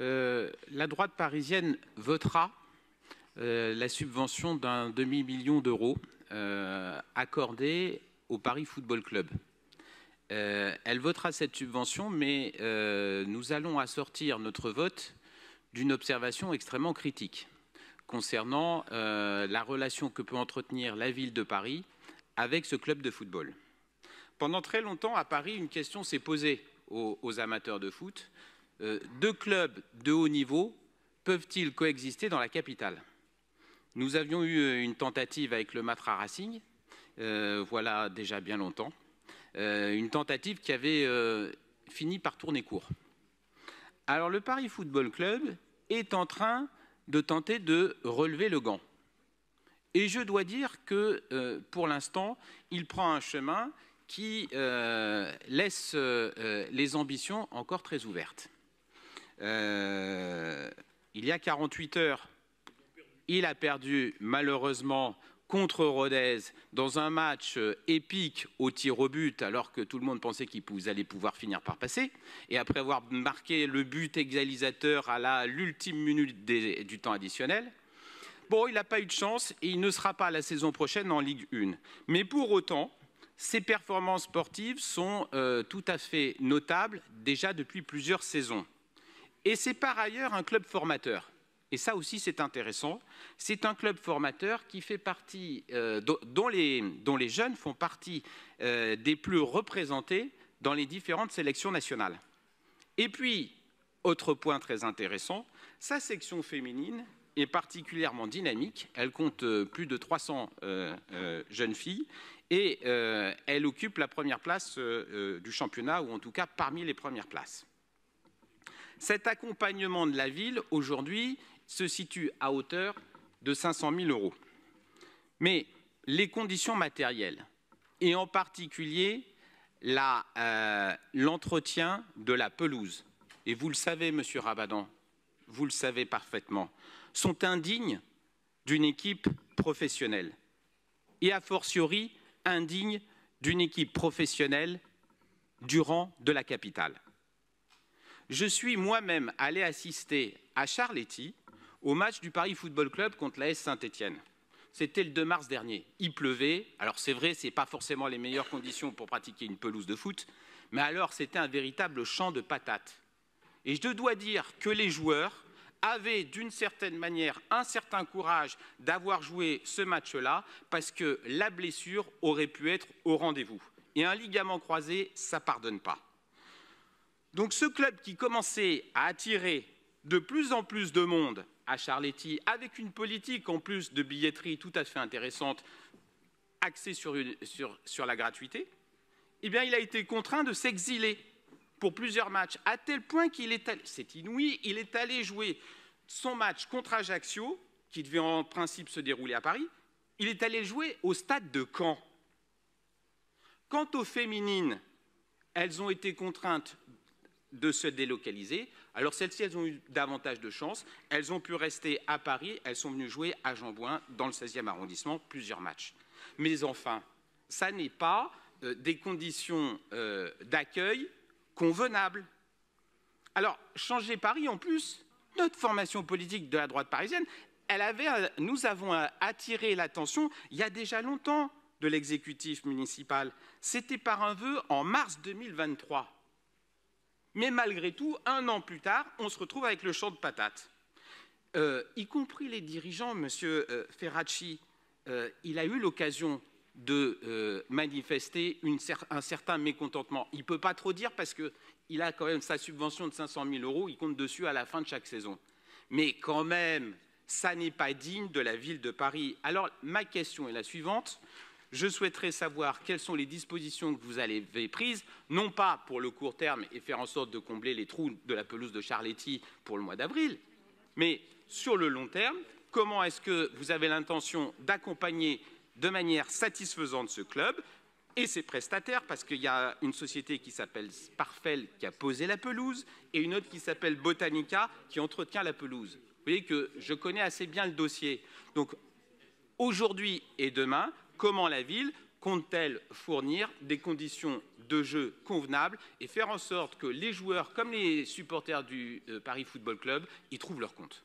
Euh, la droite parisienne votera euh, la subvention d'un demi-million d'euros euh, accordée au Paris Football Club. elle votera cette subvention, mais nous allons assortir notre vote d'une observation extrêmement critique concernant la relation que peut entretenir la ville de Paris avec ce club de football. Pendant très longtemps, à Paris, une question s'est posée aux amateurs de foot. Euh, deux clubs de haut niveau peuvent-ils coexister dans la capitale Nous avions eu euh, une tentative avec le Matra Racing, euh, voilà déjà bien longtemps, une tentative qui avait fini par tourner court. Alors le Paris Football Club est en train de tenter de relever le gant. Et je dois dire que pour l'instant, il prend un chemin qui laisse les ambitions encore très ouvertes. Euh, il y a 48 heures, il a perdu malheureusement contre Rodez dans un match euh, épique au tir au but alors que tout le monde pensait qu'il allait pouvoir finir par passer et après avoir marqué le but égalisateur à l'ultime minute du temps additionnel. Bon, il n'a pas eu de chance et il ne sera pas la saison prochaine en Ligue 1. Mais pour autant, ses performances sportives sont euh, tout à fait notables déjà depuis plusieurs saisons. Et c'est par ailleurs un club formateur. Et ça aussi, c'est intéressant. C'est un club formateur qui fait partie, euh, dont, les, jeunes font partie euh, des plus représentés dans les différentes sélections nationales. Et puis, autre point très intéressant, sa section féminine est particulièrement dynamique. Elle compte euh, plus de 300 jeunes filles et elle occupe la première place du championnat, ou en tout cas parmi les premières places. Cet accompagnement de la ville, aujourd'hui, se situe à hauteur de 500 000 euros. Mais les conditions matérielles, et en particulier euh, l'entretien de la pelouse, et vous le savez, Monsieur Rabadan, vous le savez parfaitement, sont indignes d'une équipe professionnelle, et a fortiori indignes d'une équipe professionnelle durant de la capitale je suis moi-même allé assister à Charletti au match du Paris Football Club contre la S Saint-Étienne. C'était le 2 mars dernier. Il pleuvait. Alors c'est vrai, ce n'est pas forcément les meilleures conditions pour pratiquer une pelouse de foot, mais alors c'était un véritable champ de patates. Et je dois dire que les joueurs avaient d'une certaine manière un certain courage d'avoir joué ce match-là, parce que la blessure aurait pu être au rendez-vous. Et un ligament croisé, ça pardonne pas. Donc ce club qui commençait à attirer de plus en plus de monde à Charletti, avec une politique en plus de billetterie tout à fait intéressante, axée sur, la gratuité, eh bien, il a été contraint de s'exiler pour plusieurs matchs, à tel point qu'il est allé, c'est inouï, il est allé jouer son match contre Ajaccio, qui devait en principe se dérouler à Paris, il est allé jouer au stade de Caen. Quant aux féminines, elles ont été contraintes de se délocaliser. Alors celles-ci, elles ont eu davantage de chance. Elles ont pu rester à Paris, elles sont venues jouer à Jambouin, dans le 16e arrondissement, plusieurs matchs. Mais enfin, ça n'est pas euh, des conditions euh, d'accueil convenables. Alors, changer Paris, en plus, notre formation politique de la droite parisienne, elle avait, euh, nous avons attiré l'attention il y a déjà longtemps de l'exécutif municipal. C'était par un vœu en mars 2023 mais malgré tout, un an plus tard, on se retrouve avec le champ de patates. Euh, y compris les dirigeants, M. Euh, Ferracci, euh, il a eu l'occasion de manifester un certain mécontentement. Il ne peut pas trop dire parce qu'il a quand même sa subvention de 500 000 euros, il compte dessus à la fin de chaque saison. Mais quand même, ça n'est pas digne de la ville de Paris. Alors ma question est la suivante je souhaiterais savoir quelles sont les dispositions que vous avez prises, non pas pour le court terme et faire en sorte de combler les trous de la pelouse de Charletti pour le mois d'avril, mais sur le long terme, comment est-ce que vous avez l'intention d'accompagner de manière satisfaisante ce club et ses prestataires, parce qu'il y a une société qui s'appelle Sparfell qui a posé la pelouse et une autre qui s'appelle Botanica qui entretient la pelouse. Vous voyez que je connais assez bien le dossier. Donc aujourd'hui et demain, comment la ville compte-t-elle fournir des conditions de jeu convenables et faire en sorte que les joueurs comme les supporters du euh, Paris Football Club y trouvent leur compte